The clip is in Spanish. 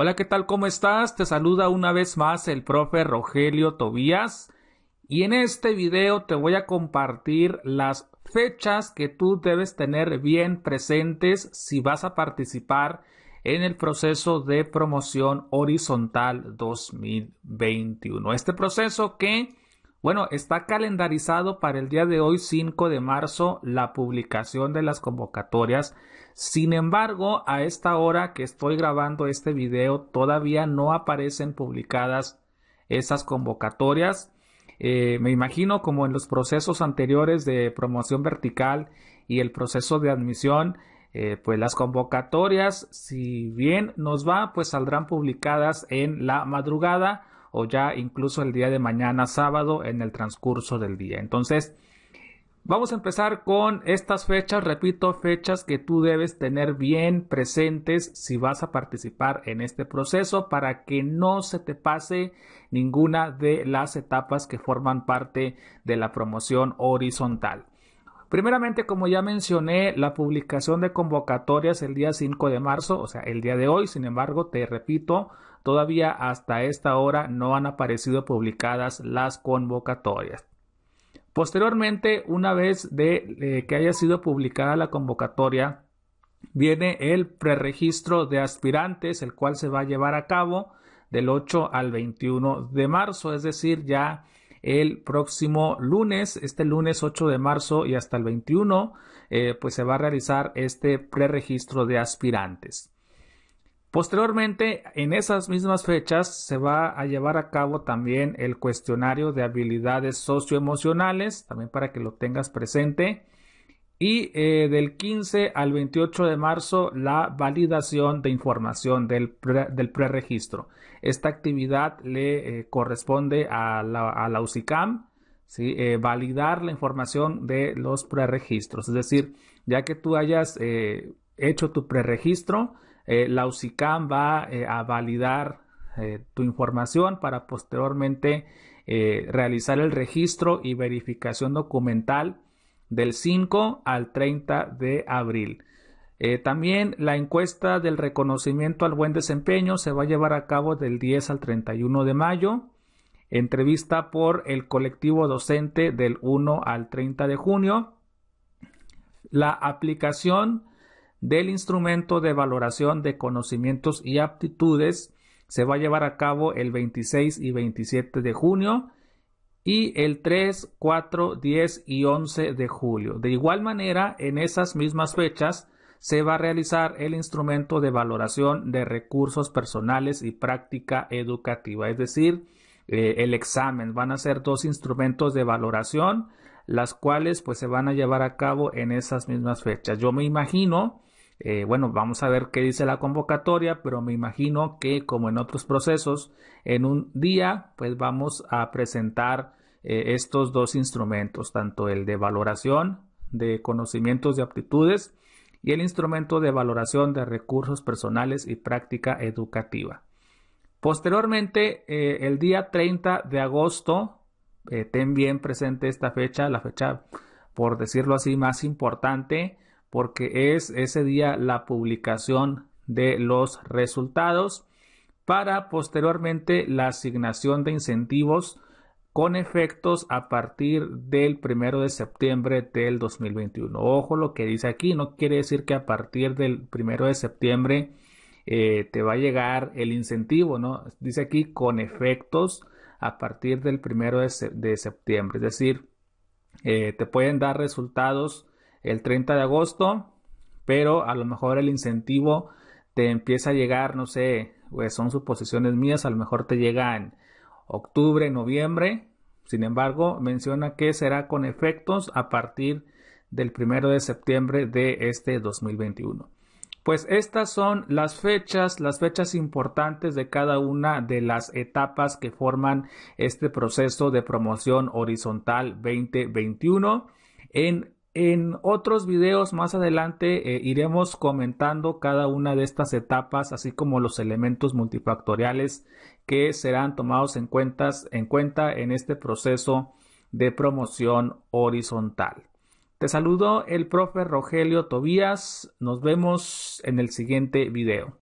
Hola, ¿qué tal? ¿Cómo estás? Te saluda una vez más el profe Rogelio Tobías y en este video te voy a compartir las fechas que tú debes tener bien presentes si vas a participar en el proceso de promoción horizontal 2021. Este proceso que bueno, está calendarizado para el día de hoy, 5 de marzo, la publicación de las convocatorias. Sin embargo, a esta hora que estoy grabando este video, todavía no aparecen publicadas esas convocatorias. Eh, me imagino como en los procesos anteriores de promoción vertical y el proceso de admisión, eh, pues las convocatorias, si bien nos va, pues saldrán publicadas en la madrugada o ya incluso el día de mañana sábado en el transcurso del día. Entonces, vamos a empezar con estas fechas, repito, fechas que tú debes tener bien presentes si vas a participar en este proceso para que no se te pase ninguna de las etapas que forman parte de la promoción horizontal. Primeramente, como ya mencioné, la publicación de convocatorias el día 5 de marzo, o sea, el día de hoy, sin embargo, te repito, todavía hasta esta hora no han aparecido publicadas las convocatorias. Posteriormente, una vez eh, que haya sido publicada la convocatoria, viene el preregistro de aspirantes, el cual se va a llevar a cabo del 8 al 21 de marzo, es decir, ya el próximo lunes, este lunes 8 de marzo y hasta el 21, eh, pues se va a realizar este preregistro de aspirantes. Posteriormente, en esas mismas fechas, se va a llevar a cabo también el cuestionario de habilidades socioemocionales, también para que lo tengas presente. Y eh, del 15 al 28 de marzo, la validación de información del, preregistro. Esta actividad le eh, corresponde a la, a UCICAM, eh, validar la información de los preregistros. Es decir, ya que tú hayas hecho tu preregistro, eh, la UCICAM va eh, a validar eh, tu información para posteriormente realizar el registro y verificación documental del 5 al 30 de abril. también la encuesta del reconocimiento al buen desempeño se va a llevar a cabo del 10 al 31 de mayo. Entrevista por el colectivo docente del 1 al 30 de junio. La aplicación del instrumento de valoración de conocimientos y aptitudes se va a llevar a cabo el 26 y 27 de junio y el 3, 4, 10 y 11 de julio. De igual manera, en esas mismas fechas se va a realizar el instrumento de valoración de recursos personales y práctica educativa, es decir, eh, el examen. Van a ser dos instrumentos de valoración, las cuales pues se van a llevar a cabo en esas mismas fechas. Yo me imagino eh, bueno, vamos a ver qué dice la convocatoria, pero me imagino que como en otros procesos, en un día, pues vamos a presentar eh, estos dos instrumentos, tanto el de valoración de conocimientos y aptitudes y el instrumento de valoración de recursos personales y práctica educativa. Posteriormente, eh, el día 30 de agosto, ten bien presente esta fecha, la fecha, por decirlo así, más importante, porque es ese día la publicación de los resultados para posteriormente la asignación de incentivos con efectos a partir del primero de septiembre del 2021. Ojo lo que dice aquí, no quiere decir que a partir del primero de septiembre eh, te va a llegar el incentivo, ¿no? Dice aquí con efectos a partir del primero de, septiembre, es decir, eh, te pueden dar resultados el 30 de agosto, pero a lo mejor el incentivo te empieza a llegar, no sé, pues son suposiciones mías, a lo mejor te llega en octubre, noviembre. Sin embargo, menciona que será con efectos a partir del 1 de septiembre de este 2021. Pues estas son las fechas, las fechas importantes de cada una de las etapas que forman este proceso de promoción horizontal 2021 en en otros videos más adelante eh, iremos comentando cada una de estas etapas, así como los elementos multifactoriales que serán tomados en, en cuenta en este proceso de promoción horizontal. Te saludo el profe Rogelio Tobías, nos vemos en el siguiente video.